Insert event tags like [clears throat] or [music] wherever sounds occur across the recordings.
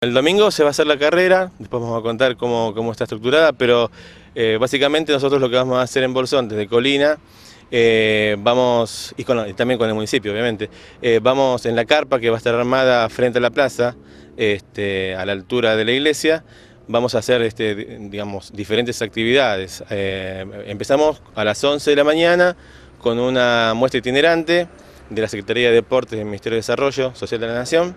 El domingo se va a hacer la carrera, después vamos a contar cómo, está estructurada, pero eh, básicamente nosotros lo que vamos a hacer en Bolsón, desde Colina, eh, vamos, y, también con el municipio obviamente, eh, vamos en la carpa que va a estar armada frente a la plaza, este, a la altura de la iglesia, vamos a hacer este, digamos, diferentes actividades. empezamos a las 11 de la mañana con una muestra itinerante de la Secretaría de Deportes del Ministerio de Desarrollo Social de la Nación,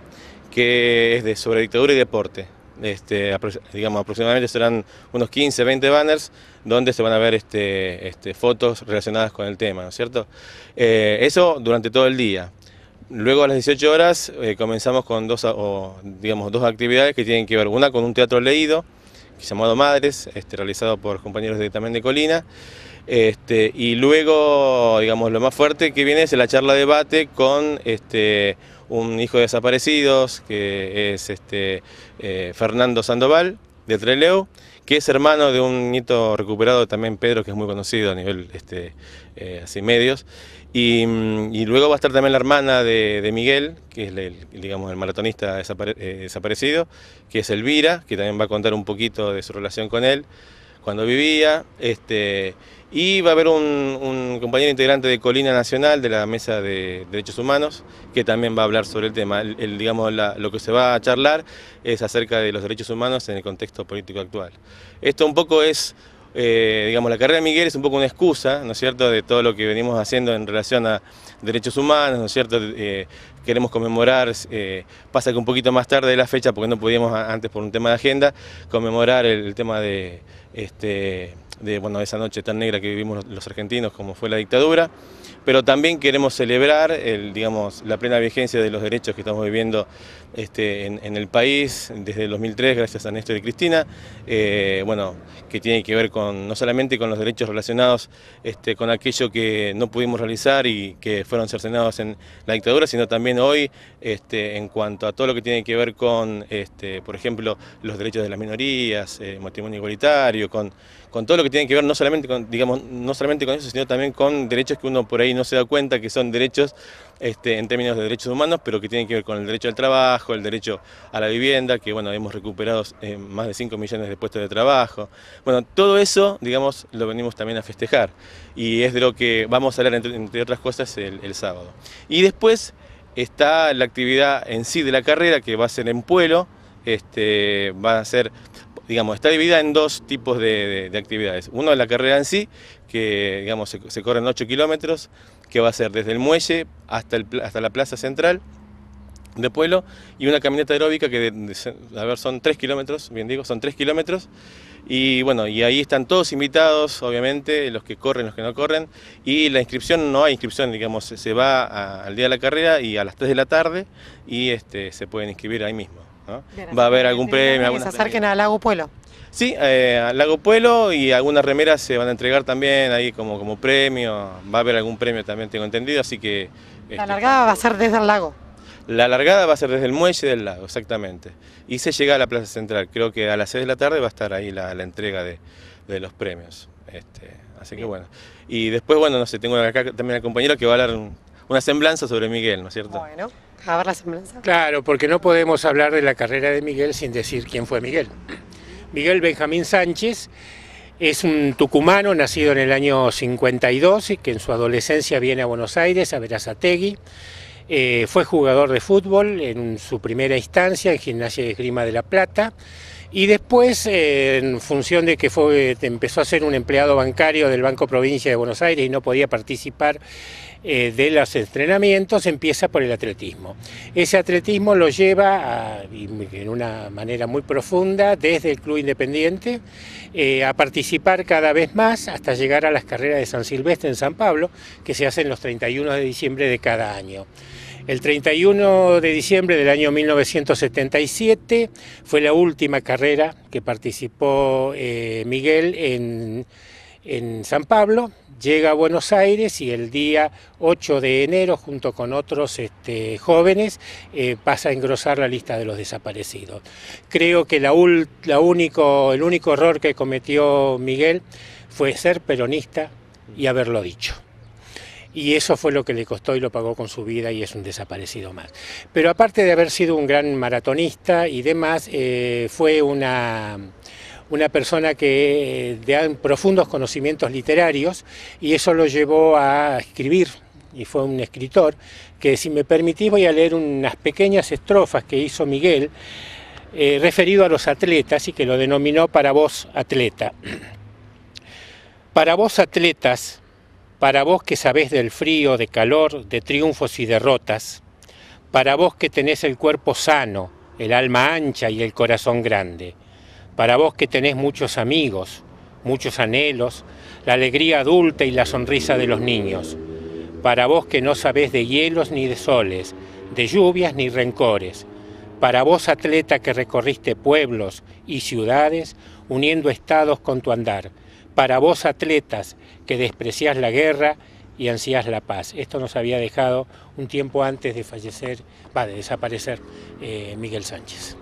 que es de sobre dictadura y deporte. Este, digamos, aproximadamente serán unos 15, 20 banners donde se van a ver este, este, fotos relacionadas con el tema, ¿no es cierto? Eh, eso durante todo el día. Luego a las 18 horas eh, comenzamos con dos, digamos, dos actividades que tienen que ver, una con un teatro leído, que se llamado Madres, realizado por compañeros de, también de Colina, y luego, digamos, lo más fuerte que viene es la charla debate con este, un hijo de desaparecidos, que es este, eh, Fernando Sandoval, de Treleu, que es hermano de un nieto recuperado también, Pedro, que es muy conocido a nivel este, eh, así medios. Mm, y, luego va a estar también la hermana de, Miguel, que es el, digamos, el maratonista eh, desaparecido, que es Elvira, que también va a contar un poquito de su relación con él cuando vivía. Este, y va a haber un, compañero integrante de Colina Nacional, de la Mesa de Derechos Humanos, que también va a hablar sobre el tema. El, digamos, lo que se va a charlar es acerca de los derechos humanos en el contexto político actual. Esto un poco es eh, digamos, la carrera de Miguel es un poco una excusa, ¿no es cierto?, de todo lo que venimos haciendo en relación a derechos humanos, ¿no es cierto?, eh, queremos conmemorar, eh, pasa que un poquito más tarde de la fecha, porque no podíamos antes por un tema de agenda, conmemorar el, el tema de este, de esa noche tan negra que vivimos los argentinos como fue la dictadura, pero también queremos celebrar el, digamos, la plena vigencia de los derechos que estamos viviendo este, en, el país desde el 2003 gracias a Néstor y Cristina, eh, bueno, que tiene que ver con no solamente con los derechos relacionados este, con aquello que no pudimos realizar y que fueron cercenados en la dictadura, sino también hoy este, en cuanto a todo lo que tiene que ver con, este, por ejemplo, los derechos de las minorías, eh, matrimonio igualitario, con con todo lo que tiene que ver no solamente con, digamos, no solamente con eso, sino también con derechos que uno por ahí no se da cuenta que son derechos este, en términos de derechos humanos, pero que tienen que ver con el derecho al trabajo, el derecho a la vivienda, que bueno, hemos recuperado eh, más de 5 millones de puestos de trabajo. Bueno, todo eso, digamos, lo venimos también a festejar y es de lo que vamos a hablar, entre, otras cosas, el, sábado. Y después está la actividad en sí de la carrera, que va a ser en Pueblo, este, va a ser digamos, está dividida en dos tipos de, actividades. Uno es la carrera en sí, que digamos, se, corren 8 kilómetros, que va a ser desde el muelle hasta, el, hasta la plaza central de pueblo, y una caminata aeróbica que, a son 3 kilómetros, bien digo, son 3 kilómetros, y bueno, y ahí están todos invitados, obviamente, los que corren, los que no corren, y la inscripción, no hay inscripción, digamos, se va al día de la carrera y a las 3 de la tarde, y este, se pueden inscribir ahí mismo. Va a haber algún premio. Que se acerquen a Lago Pueblo. Sí, eh, a Lago Pueblo y algunas remeras se van a entregar también ahí como, como premio. Va a haber algún premio también, tengo entendido, así que... Este, la largada va a ser desde el lago. La largada va a ser desde el muelle del lago, exactamente. Y se llega a la Plaza Central. Creo que a las 6 de la tarde va a estar ahí la, entrega de, los premios. Este, así que bueno. Y después, bueno, no sé, tengo acá también al compañero que va a hablar una semblanza sobre Miguel, ¿no es cierto? Bueno, a ver la semblanza. Claro, porque no podemos hablar de la carrera de Miguel sin decir quién fue Miguel. Miguel Benjamín Sánchez es un tucumano nacido en el año 52 y que en su adolescencia viene a Buenos Aires, a Verazategui. Eh, fue jugador de fútbol en su primera instancia en Gimnasia de Esgrima de La Plata. Y después, eh, en función de que fue, empezó a ser un empleado bancario del Banco Provincia de Buenos Aires y no podía participar eh, de los entrenamientos, empieza por el atletismo. Ese atletismo lo lleva, en una manera muy profunda, desde el Club Independiente, eh, a participar cada vez más hasta llegar a las carreras de San Silvestre en San Pablo, que se hacen los 31 de diciembre de cada año. El 31 de diciembre del año 1977 fue la última carrera que participó eh, Miguel en, San Pablo, llega a Buenos Aires y el día 8 de enero, junto con otros este, jóvenes, eh, pasa a engrosar la lista de los desaparecidos. Creo que el único error que cometió Miguel fue ser peronista y haberlo dicho y eso fue lo que le costó y lo pagó con su vida y es un desaparecido más. Pero aparte de haber sido un gran maratonista y demás, eh, fue una una persona que eh, de profundos conocimientos literarios y eso lo llevó a escribir y fue un escritor que si me permitís voy a leer unas pequeñas estrofas que hizo Miguel eh, referido a los atletas y que lo denominó para vos atleta. [clears throat] Para vos atletas, para vos que sabés del frío, de calor, de triunfos y derrotas, para vos que tenés el cuerpo sano, el alma ancha y el corazón grande, para vos que tenés muchos amigos, muchos anhelos, la alegría adulta y la sonrisa de los niños, para vos que no sabés de hielos ni de soles, de lluvias ni rencores, para vos atleta que recorriste pueblos y ciudades, uniendo estados con tu andar, para vos atletas que despreciás la guerra y ansías la paz. Esto nos había dejado un tiempo antes de fallecer, va, de desaparecer eh, Miguel Sánchez.